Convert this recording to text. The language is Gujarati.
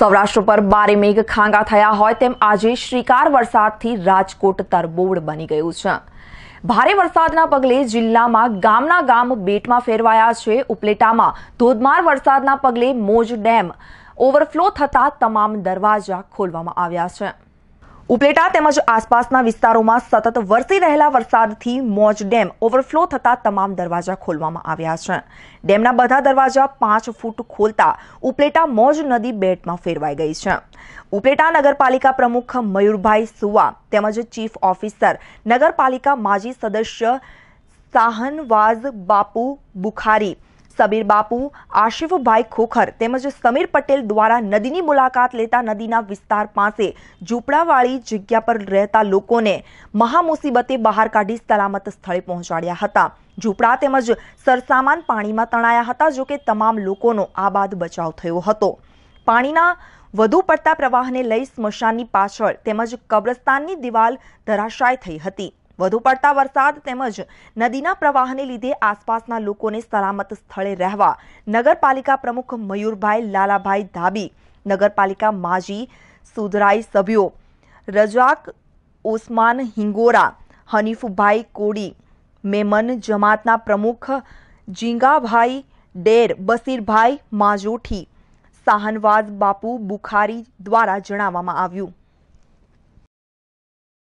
સૌરાષ્ટ્ર પર બારે મેઘ ખાંગા થયા હોય તેમ આજે શ્રીકાર વરસાદથી રાજકોટ તરબોળ બની ગયું છે ભારે વરસાદના પગલે જિલ્લામાં ગામના ગામ બેટમાં ફેરવાયા છે ઉપલેટામાં ધોધમાર વરસાદના પગલે મોજ ડેમ ઓવરફ્લો થતા તમામ દરવાજા ખોલવામાં આવ્યા છે ઉપલેટા તેમજ આસપાસના વિસ્તારોમાં સતત વરસી રહેલા વરસાદથી મોજ ડેમ ઓવરફ્લો થતા તમામ દરવાજા ખોલવામાં આવ્યા છે ડેમના બધા દરવાજા પાંચ ફૂટ ખોલતા ઉપલેટા મોજ નદી બેટમાં ફેરવાઈ ગઈ છે ઉપલેટા નગરપાલિકા પ્રમુખ મયુરભાઈ સુવા તેમજ ચીફ ઓફિસર નગરપાલિકા માજી સદસ્ય સાહનવાઝ બાપુ બુખારી સબીર બાપુ આશિફભાઈ ખોખર તેમજ સમીર પટેલ દ્વારા નદીની મુલાકાત લેતા નદીના વિસ્તાર પાસે ઝૂંપડાવાળી જગ્યા પર રહેતા લોકોને મહામુસીબતે બહાર કાઢી સલામત સ્થળે પહોંચાડ્યા હતા ઝૂંપડા તેમજ સરસામાન પાણીમાં તણાયા હતા જોકે તમામ લોકોનો આબાદ બચાવ થયો હતો પાણીના વધુ પડતા પ્રવાહને લઈ સ્મશાનની પાછળ તેમજ કબ્રસ્તાનની દિવાલ ધરાશાય થઈ હતી વધુ પડતા વરસાદ તેમજ નદીના પ્રવાહને લીધે આસપાસના લોકોને સલામત સ્થળે રહેવા નગરપાલિકા પ્રમુખ મયુરભાઈ લાલાભાઈ ધાબી નગરપાલિકા માજી સુધરાઈ સભ્યો રજાક ઓસમાન હિંગોરા હનીફભાઈ કોડી મેમન જમાતના પ્રમુખ જીંગાભાઈ ડેર બસીરભાઈ માજોઠી સાહનવાદ બાપુ બુખારી દ્વારા જણાવવામાં આવ્યું